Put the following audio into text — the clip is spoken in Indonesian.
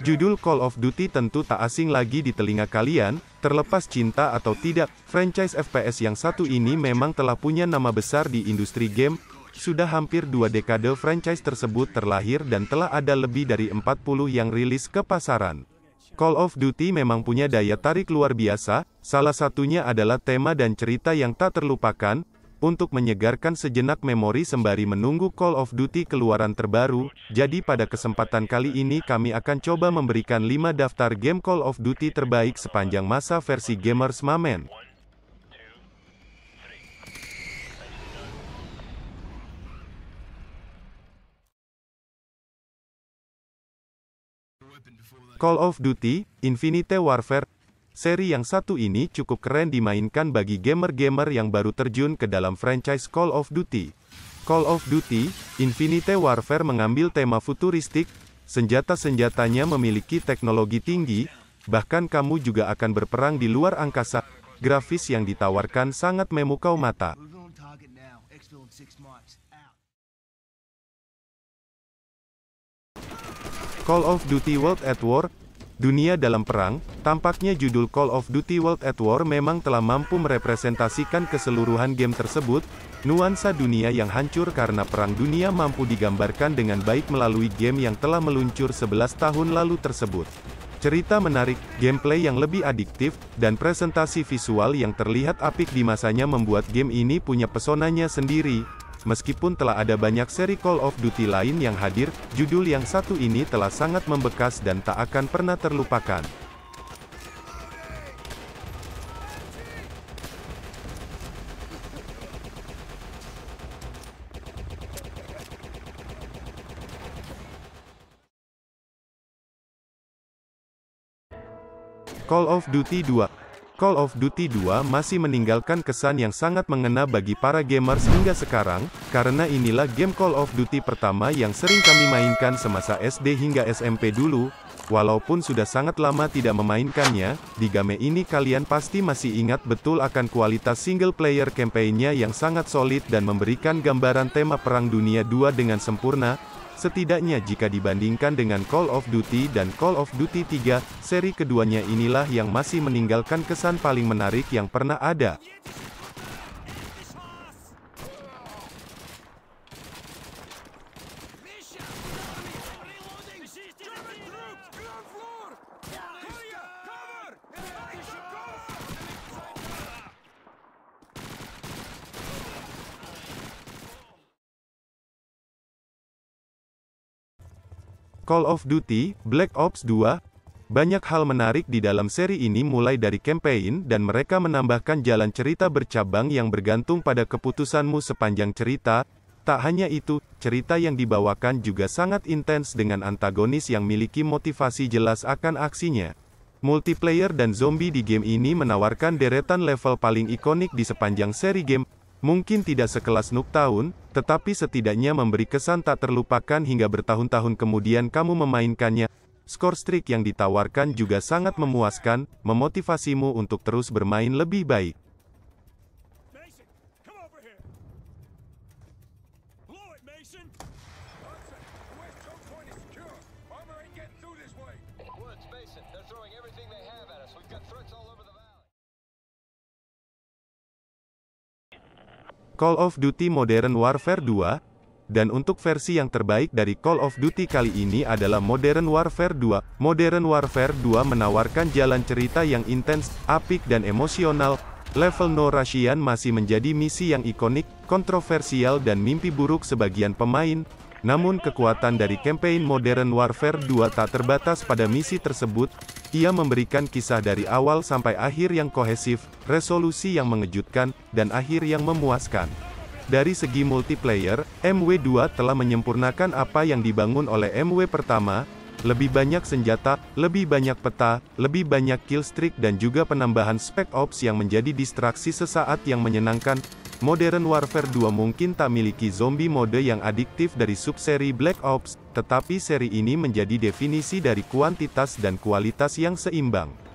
Judul Call of Duty tentu tak asing lagi di telinga kalian, terlepas cinta atau tidak, franchise FPS yang satu ini memang telah punya nama besar di industri game, sudah hampir dua dekade franchise tersebut terlahir dan telah ada lebih dari 40 yang rilis ke pasaran. Call of Duty memang punya daya tarik luar biasa, salah satunya adalah tema dan cerita yang tak terlupakan, untuk menyegarkan sejenak memori sembari menunggu Call of Duty keluaran terbaru, jadi pada kesempatan kali ini kami akan coba memberikan 5 daftar game Call of Duty terbaik sepanjang masa versi Gamers Mamen. Call of Duty, Infinite Warfare, Seri yang satu ini cukup keren dimainkan bagi gamer-gamer yang baru terjun ke dalam franchise Call of Duty. Call of Duty, Infinite Warfare mengambil tema futuristik, senjata-senjatanya memiliki teknologi tinggi, bahkan kamu juga akan berperang di luar angkasa, grafis yang ditawarkan sangat memukau mata. Call of Duty World at War, Dunia dalam Perang, tampaknya judul Call of Duty World at War memang telah mampu merepresentasikan keseluruhan game tersebut, nuansa dunia yang hancur karena Perang Dunia mampu digambarkan dengan baik melalui game yang telah meluncur 11 tahun lalu tersebut. Cerita menarik, gameplay yang lebih adiktif, dan presentasi visual yang terlihat apik di masanya membuat game ini punya pesonanya sendiri, Meskipun telah ada banyak seri Call of Duty lain yang hadir, judul yang satu ini telah sangat membekas dan tak akan pernah terlupakan. Call of Duty 2 Call of Duty 2 masih meninggalkan kesan yang sangat mengena bagi para gamers hingga sekarang, karena inilah game Call of Duty pertama yang sering kami mainkan semasa SD hingga SMP dulu, walaupun sudah sangat lama tidak memainkannya, di game ini kalian pasti masih ingat betul akan kualitas single player campaign-nya yang sangat solid dan memberikan gambaran tema Perang Dunia II dengan sempurna, setidaknya jika dibandingkan dengan Call of Duty dan Call of Duty 3, seri keduanya inilah yang masih meninggalkan kesan paling menarik yang pernah ada. Call of Duty, Black Ops 2, banyak hal menarik di dalam seri ini mulai dari campaign dan mereka menambahkan jalan cerita bercabang yang bergantung pada keputusanmu sepanjang cerita. Tak hanya itu, cerita yang dibawakan juga sangat intens dengan antagonis yang memiliki motivasi jelas akan aksinya. Multiplayer dan zombie di game ini menawarkan deretan level paling ikonik di sepanjang seri game, Mungkin tidak sekelas Nuk Tahun, tetapi setidaknya memberi kesan tak terlupakan hingga bertahun-tahun kemudian kamu memainkannya. Skor streak yang ditawarkan juga sangat memuaskan, memotivasimu untuk terus bermain lebih baik. Call of Duty Modern Warfare 2, dan untuk versi yang terbaik dari Call of Duty kali ini adalah Modern Warfare 2. Modern Warfare 2 menawarkan jalan cerita yang intens, apik dan emosional, Level No Russian masih menjadi misi yang ikonik, kontroversial dan mimpi buruk sebagian pemain, namun kekuatan dari campaign Modern Warfare 2 tak terbatas pada misi tersebut, ia memberikan kisah dari awal sampai akhir yang kohesif, resolusi yang mengejutkan, dan akhir yang memuaskan. Dari segi multiplayer, MW2 telah menyempurnakan apa yang dibangun oleh MW pertama, lebih banyak senjata, lebih banyak peta, lebih banyak killstreak dan juga penambahan spec ops yang menjadi distraksi sesaat yang menyenangkan, Modern Warfare 2 mungkin tak miliki zombie mode yang adiktif dari subseri Black Ops, tetapi seri ini menjadi definisi dari kuantitas dan kualitas yang seimbang.